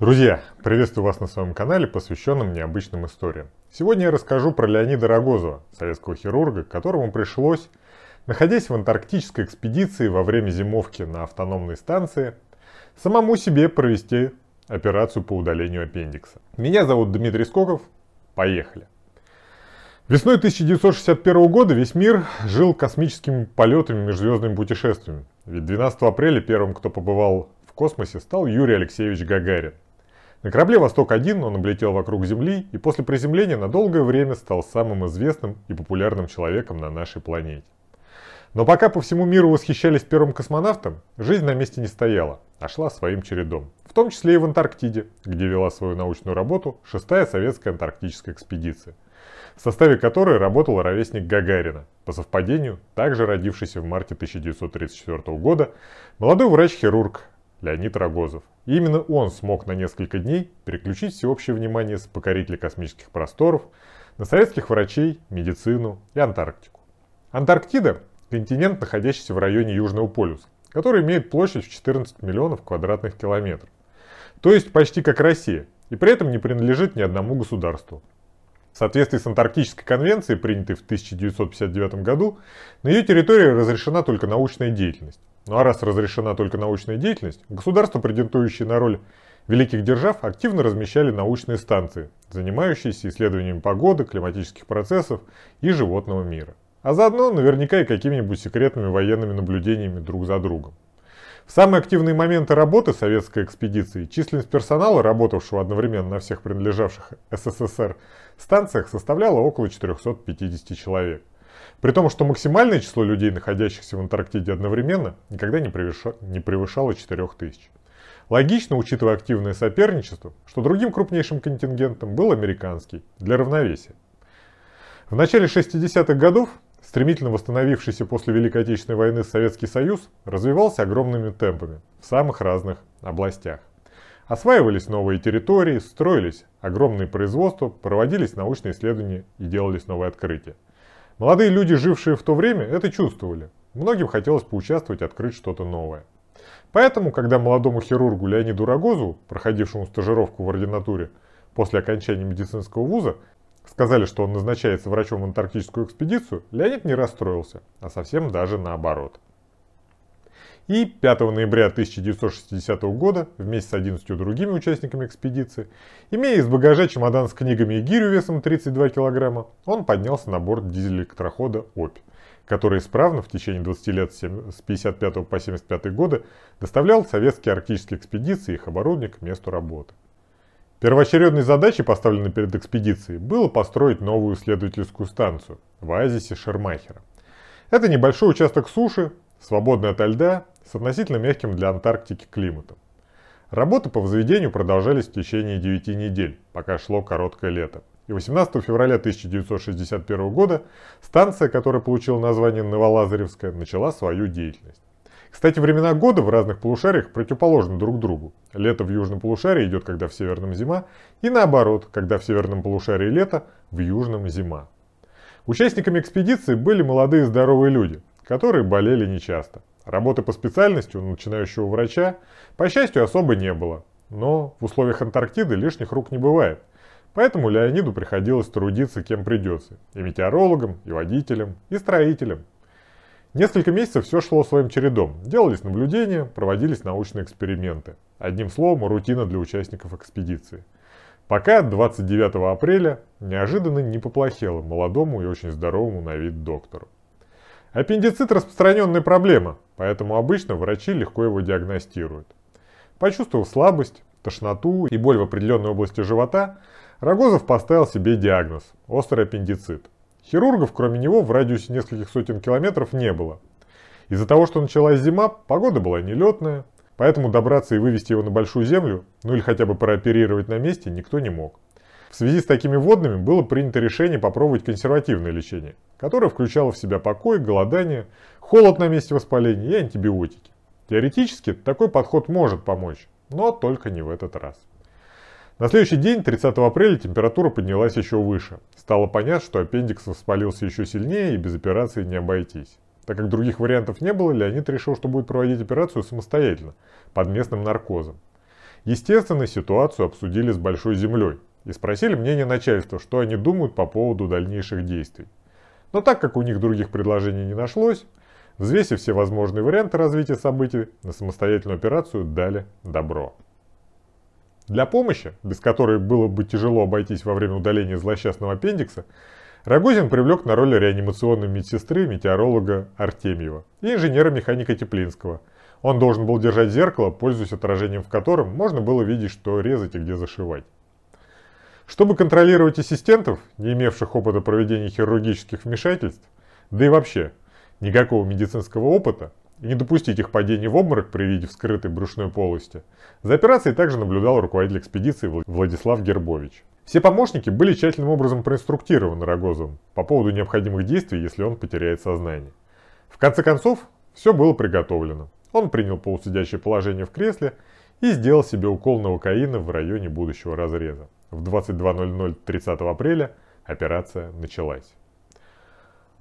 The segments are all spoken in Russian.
Друзья, приветствую вас на своем канале, посвященном необычным историям. Сегодня я расскажу про Леонида Рогозова, советского хирурга, которому пришлось, находясь в антарктической экспедиции во время зимовки на автономной станции, самому себе провести операцию по удалению аппендикса. Меня зовут Дмитрий Скоков, поехали. Весной 1961 года весь мир жил космическими полетами и межзвездными путешествиями. Ведь 12 апреля первым, кто побывал в космосе, стал Юрий Алексеевич Гагарин – на корабле «Восток-1» он облетел вокруг Земли и после приземления на долгое время стал самым известным и популярным человеком на нашей планете. Но пока по всему миру восхищались первым космонавтом, жизнь на месте не стояла, а шла своим чередом. В том числе и в Антарктиде, где вела свою научную работу шестая советская антарктическая экспедиция, в составе которой работал ровесник Гагарина, по совпадению также родившийся в марте 1934 года молодой врач-хирург Леонид Рогозов. И именно он смог на несколько дней переключить всеобщее внимание с покорителей космических просторов на советских врачей, медицину и Антарктику. Антарктида – континент, находящийся в районе Южного полюса, который имеет площадь в 14 миллионов квадратных километров. То есть почти как Россия, и при этом не принадлежит ни одному государству. В соответствии с Антарктической конвенцией, принятой в 1959 году, на ее территории разрешена только научная деятельность. Ну а раз разрешена только научная деятельность, государства, претендующие на роль великих держав, активно размещали научные станции, занимающиеся исследованием погоды, климатических процессов и животного мира. А заодно наверняка и какими-нибудь секретными военными наблюдениями друг за другом. В самые активные моменты работы советской экспедиции численность персонала, работавшего одновременно на всех принадлежавших СССР станциях, составляла около 450 человек – при том, что максимальное число людей, находящихся в Антарктиде одновременно, никогда не, превышало не превышало 4000. Логично, учитывая активное соперничество, что другим крупнейшим контингентом был американский, для равновесия. В начале 60-х годов стремительно восстановившийся после Великой Отечественной войны Советский Союз развивался огромными темпами в самых разных областях. Осваивались новые территории, строились огромные производства, проводились научные исследования и делались новые открытия – Молодые люди, жившие в то время, это чувствовали. Многим хотелось поучаствовать открыть что-то новое. Поэтому, когда молодому хирургу Леониду Рогозу, проходившему стажировку в ординатуре после окончания медицинского вуза, сказали, что он назначается врачом в антарктическую экспедицию, Леонид не расстроился, а совсем даже наоборот – и 5 ноября 1960 года, вместе с 11 другими участниками экспедиции, имея из багажа чемодан с книгами и гирю весом 32 килограмма, он поднялся на борт дизель-электрохода «Опь», который исправно в течение 20 лет с 1955 по 1975 годы доставлял советские арктические экспедиции и их оборудование к месту работы. Первоочередной задачей, поставленной перед экспедицией, было построить новую исследовательскую станцию в оазисе Шермахера. Это небольшой участок суши, свободный от льда, с относительно мягким для Антарктики климатом. Работы по возведению продолжались в течение 9 недель, пока шло короткое лето. И 18 февраля 1961 года станция, которая получила название Новолазаревская, начала свою деятельность. Кстати, времена года в разных полушариях противоположны друг другу. Лето в южном полушарии идет, когда в северном зима, и наоборот, когда в северном полушарии лето, в южном зима. Участниками экспедиции были молодые здоровые люди, которые болели нечасто. Работы по специальности у начинающего врача, по счастью, особо не было. Но в условиях Антарктиды лишних рук не бывает. Поэтому Леониду приходилось трудиться кем придется. И метеорологом, и водителем, и строителем. Несколько месяцев все шло своим чередом. Делались наблюдения, проводились научные эксперименты. Одним словом, рутина для участников экспедиции. Пока 29 апреля неожиданно не поплохело молодому и очень здоровому на вид доктору. Аппендицит – распространенная проблема, поэтому обычно врачи легко его диагностируют. Почувствовав слабость, тошноту и боль в определенной области живота, Рогозов поставил себе диагноз – острый аппендицит. Хирургов, кроме него, в радиусе нескольких сотен километров не было. Из-за того, что началась зима, погода была нелетная, поэтому добраться и вывести его на большую землю, ну или хотя бы прооперировать на месте, никто не мог. В связи с такими водными было принято решение попробовать консервативное лечение, которое включало в себя покой, голодание, холод на месте воспаления и антибиотики. Теоретически такой подход может помочь, но только не в этот раз. На следующий день, 30 апреля, температура поднялась еще выше. Стало понятно, что аппендикс воспалился еще сильнее и без операции не обойтись. Так как других вариантов не было, Леонид решил, что будет проводить операцию самостоятельно, под местным наркозом. Естественно, ситуацию обсудили с Большой Землей, и спросили мнение начальства, что они думают по поводу дальнейших действий. Но так как у них других предложений не нашлось, взвесив все возможные варианты развития событий, на самостоятельную операцию дали добро. Для помощи, без которой было бы тяжело обойтись во время удаления злосчастного аппендикса, Рогозин привлек на роль реанимационной медсестры метеоролога Артемьева и инженера-механика Теплинского. Он должен был держать зеркало, пользуясь отражением в котором можно было видеть, что резать и где зашивать. Чтобы контролировать ассистентов, не имевших опыта проведения хирургических вмешательств, да и вообще никакого медицинского опыта, и не допустить их падения в обморок при виде вскрытой брюшной полости, за операцией также наблюдал руководитель экспедиции Владислав Гербович. Все помощники были тщательным образом проинструктированы Рогозовым по поводу необходимых действий, если он потеряет сознание. В конце концов, все было приготовлено. Он принял полусидящее положение в кресле и сделал себе укол новокаина в районе будущего разреза. В 22.00 30 апреля операция началась.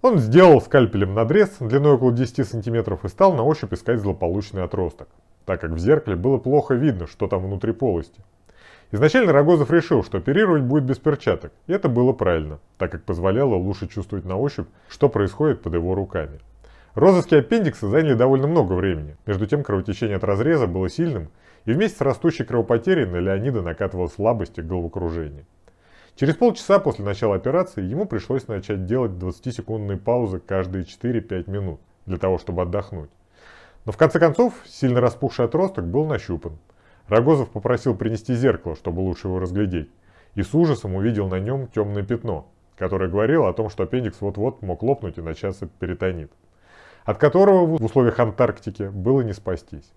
Он сделал скальпелем надрез длиной около 10 сантиметров и стал на ощупь искать злополучный отросток, так как в зеркале было плохо видно, что там внутри полости. Изначально Рогозов решил, что оперировать будет без перчаток, и это было правильно, так как позволяло лучше чувствовать на ощупь, что происходит под его руками. Розыски аппендикса заняли довольно много времени. Между тем кровотечение от разреза было сильным, и вместе с растущей кровопотерей на Леонида накатывала слабость и головокружение. Через полчаса после начала операции ему пришлось начать делать 20-секундные паузы каждые 4-5 минут для того, чтобы отдохнуть. Но в конце концов, сильно распухший отросток был нащупан. Рогозов попросил принести зеркало, чтобы лучше его разглядеть, и с ужасом увидел на нем темное пятно, которое говорило о том, что аппендикс вот-вот мог лопнуть и начаться перитонит от которого в условиях Антарктики было не спастись.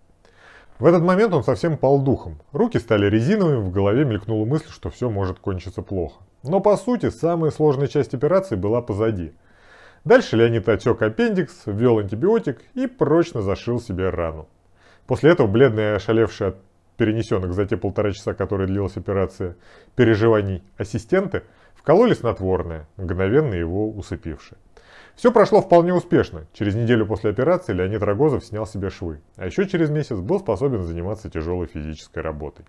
В этот момент он совсем пал духом. Руки стали резиновыми, в голове мелькнула мысль, что все может кончиться плохо. Но по сути, самая сложная часть операции была позади. Дальше Леонид отек аппендикс, ввел антибиотик и прочно зашил себе рану. После этого бледная, ошалевшая от перенесенных за те полтора часа, которые длилась операция, переживаний ассистенты, вкололи снотворное, мгновенно его усыпившее. Все прошло вполне успешно. Через неделю после операции Леонид Рогозов снял себе швы, а еще через месяц был способен заниматься тяжелой физической работой.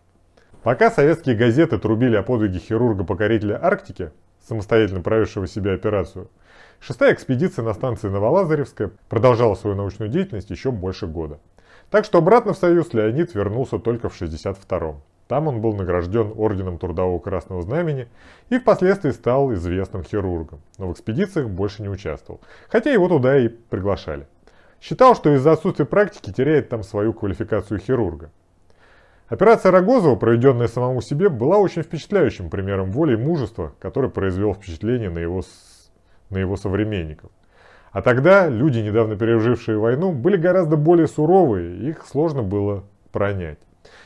Пока советские газеты трубили о подвиге хирурга-покорителя Арктики, самостоятельно провевшего себе операцию, шестая экспедиция на станции Новолазаревская продолжала свою научную деятельность еще больше года. Так что обратно в Союз Леонид вернулся только в 62. м там он был награжден орденом Трудового Красного Знамени и впоследствии стал известным хирургом, но в экспедициях больше не участвовал, хотя его туда и приглашали. Считал, что из-за отсутствия практики теряет там свою квалификацию хирурга. Операция Рогозова, проведенная самому себе, была очень впечатляющим примером воли и мужества, который произвел впечатление на его, на его современников. А тогда люди, недавно пережившие войну, были гораздо более суровые, их сложно было пронять.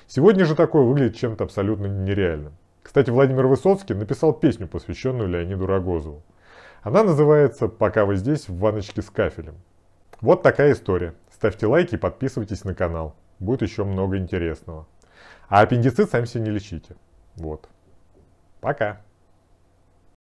Сегодня же такое выглядит чем-то абсолютно нереальным. Кстати, Владимир Высоцкий написал песню, посвященную Леониду Рогозову. Она называется «Пока вы здесь, в ваночке с кафелем». Вот такая история. Ставьте лайки и подписывайтесь на канал. Будет еще много интересного. А аппендицит сами себе не лечите. Вот. Пока.